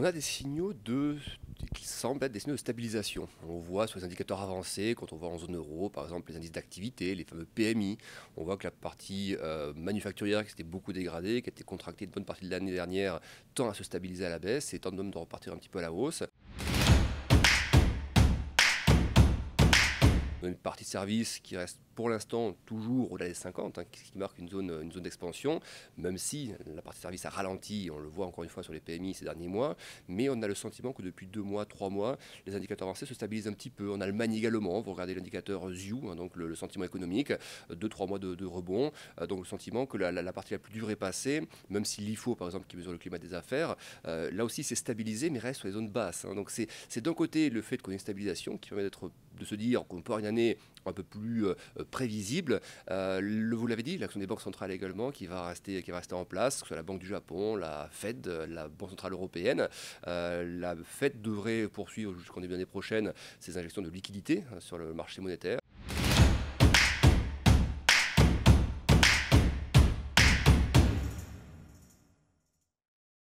on a des signaux de, qui semblent être des signaux de stabilisation. On voit sur les indicateurs avancés, quand on voit en zone euro, par exemple les indices d'activité, les fameux PMI, on voit que la partie euh, manufacturière qui s'était beaucoup dégradée, qui a été contractée une bonne partie de l'année dernière, tend à se stabiliser à la baisse et tend même de repartir un petit peu à la hausse. une partie de service qui reste pour l'instant toujours au-delà des 50, ce hein, qui marque une zone, d'expansion, même si la partie service a ralenti, on le voit encore une fois sur les PMI ces derniers mois, mais on a le sentiment que depuis deux mois, trois mois, les indicateurs avancés se stabilisent un petit peu. En Allemagne également, vous regardez l'indicateur ZIU, hein, donc le, sentiment économique, euh, deux, trois mois de, rebond, euh, donc le sentiment que la, partie la plus dure est passée, même si l'IFO, par exemple, qui mesure le climat des affaires, euh, là aussi c'est stabilisé, mais reste sur les zones basses. Hein. donc c'est d'un côté le fait qu'on ait une stabilisation qui permet de se dire qu'on peut avoir une un peu plus euh, euh, prévisible. Euh, vous l'avez dit, l'action des banques centrales également qui va rester, qui va rester en place, que ce soit la Banque du Japon, la Fed, la Banque centrale européenne. la Fed devrait poursuivre jusqu'en début d'année prochaine ses injections de liquidités hein, sur le marché monétaire